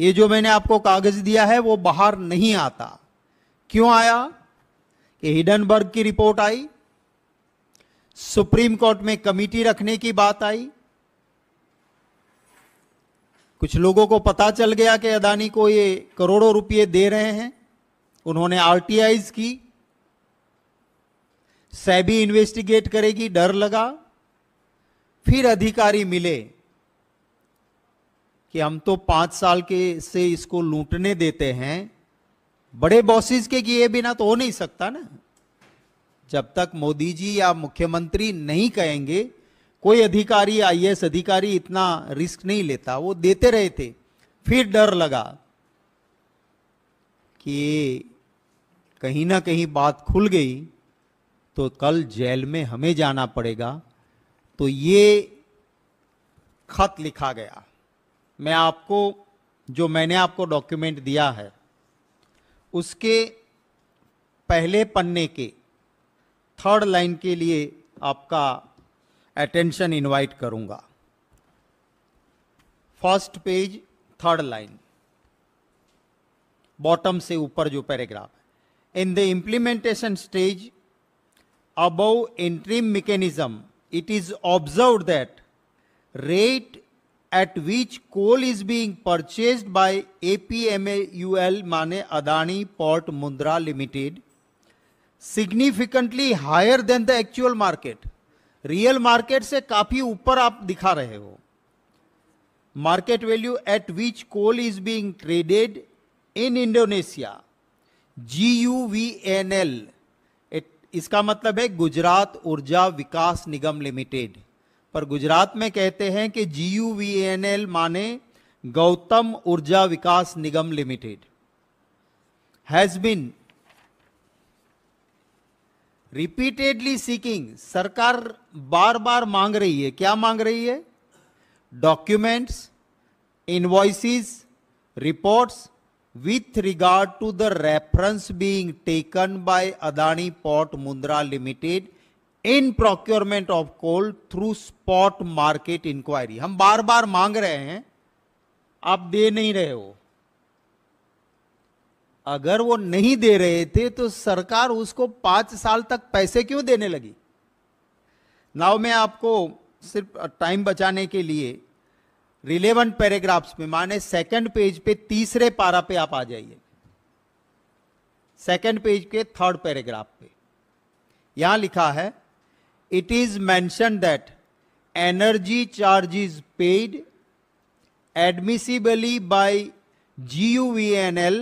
ये जो मैंने आपको कागज दिया है वो बाहर नहीं आता क्यों आया कि हिडनबर्ग की रिपोर्ट आई सुप्रीम कोर्ट में कमिटी रखने की बात आई कुछ लोगों को पता चल गया कि अदानी को ये करोड़ों रुपये दे रहे हैं उन्होंने आरटीआई की सैबी इन्वेस्टिगेट करेगी डर लगा फिर अधिकारी मिले कि हम तो पांच साल के से इसको लूटने देते हैं बड़े बॉसिस के किए बिना तो हो नहीं सकता ना जब तक मोदी जी या मुख्यमंत्री नहीं कहेंगे कोई अधिकारी एस अधिकारी इतना रिस्क नहीं लेता वो देते रहे थे फिर डर लगा कि कहीं ना कहीं बात खुल गई तो कल जेल में हमें जाना पड़ेगा तो ये खत लिखा गया मैं आपको जो मैंने आपको डॉक्यूमेंट दिया है उसके पहले पन्ने के थर्ड लाइन के लिए आपका अटेंशन इनवाइट करूंगा first page third line bottom से ऊपर जो paragraph in the implementation stage above interim mechanism it is observe that rate at which coal is being purchased by APML माने Adani port Mundra limited significantly higher than the actual market real market से काफी ऊपर आप दिखा रहे हो market value at which coal is being traded in Indonesia G U V N L इसका मतलब है गुजरात ऊर्जा विकास निगम लिमिटेड पर गुजरात में कहते हैं कि जी माने Gautam Urja Vikas Nigam limited has been repeatedly seeking सरकार बार बार मांग रही है क्या मांग रही है documents invoices reports with regard to the reference being taken by Adani port Mundra limited in procurement of coal through spot market enquiry हम बार बार मांग रहे हैं आप दे नहीं रहे हो अगर वो नहीं दे रहे थे तो सरकार उसको पांच साल तक पैसे क्यों देने लगी नाउ मैं आपको सिर्फ टाइम बचाने के लिए रिलेवेंट पैराग्राफ्स में माने सेकंड पेज पे तीसरे पारा पे आप आ जाइए सेकंड पेज के थर्ड पैराग्राफ पे यहां लिखा है it is mentioned that energy charge is paid admissibly by GUVNL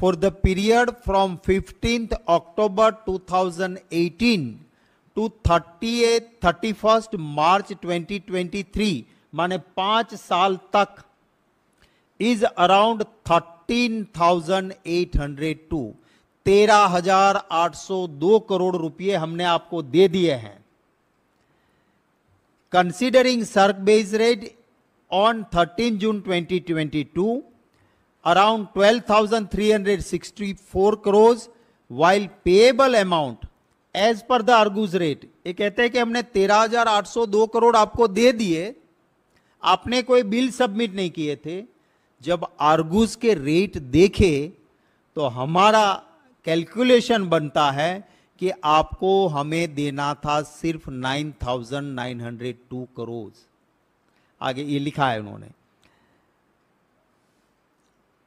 for the period from 15th October 2018 to 30th 31st March 2023 माने पांच साल तक is around 13,802 तेरह हजार आठ सौ दो करोड़ रुपए हमने आपको दे दिए हैं Considering SERC base rate on 13 June 2022, around 12,364 crores, while payable amount as per the Argus rate ये कहते हैं कि हमने 13,802 करोड़ आपको दे दिए आपने कोई बिल सबमिट नहीं किए थे जब आर्गूज के रेट देखे तो हमारा कैलकुलेशन बनता है कि आपको हमें देना था सिर्फ nine nine thousand hundred two crore आगे ये लिखा है उन्होंने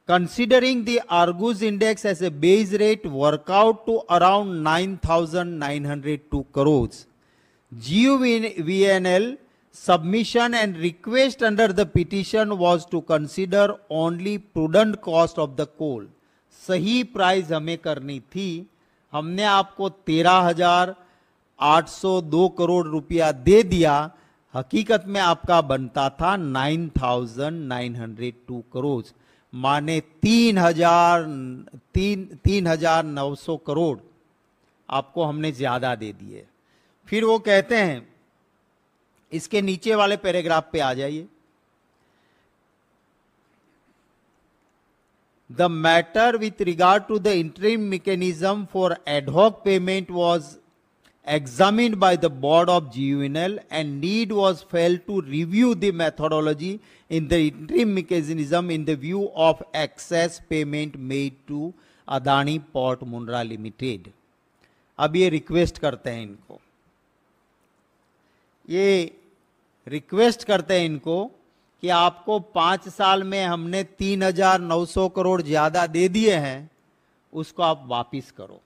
considering the Argus index as a base rate work out to around nine nine thousand hundred 9,902 crore N L submission and request under the petition was to consider only prudent cost of the coal सही price हमें करनी थी हमने आपको तेरह हजार आठ सौ दो करोड़ रुपया दे दिया हकीकत में आपका बनता था nine thousand nine hundred two crore माने तीन हजार तीन तीन हजार नौ सौ करोड़ आपको हमने ज्यादा दे दिए फिर वो कहते हैं इसके नीचे वाले पैराग्राफ पे आ जाइए The matter with regard to the interim mechanism for ad hoc payment was examined by the board of GUNL and need was felt to review the methodology in the interim mechanism in the view of excess payment made to Adani port Mundra limited अब ये request करते हैं इनको ये request करते हैं इनको कि आपको पांच साल में हमने तीन हजार नौ सौ करोड़ ज़्यादा दे दिए हैं उसको आप वापिस करो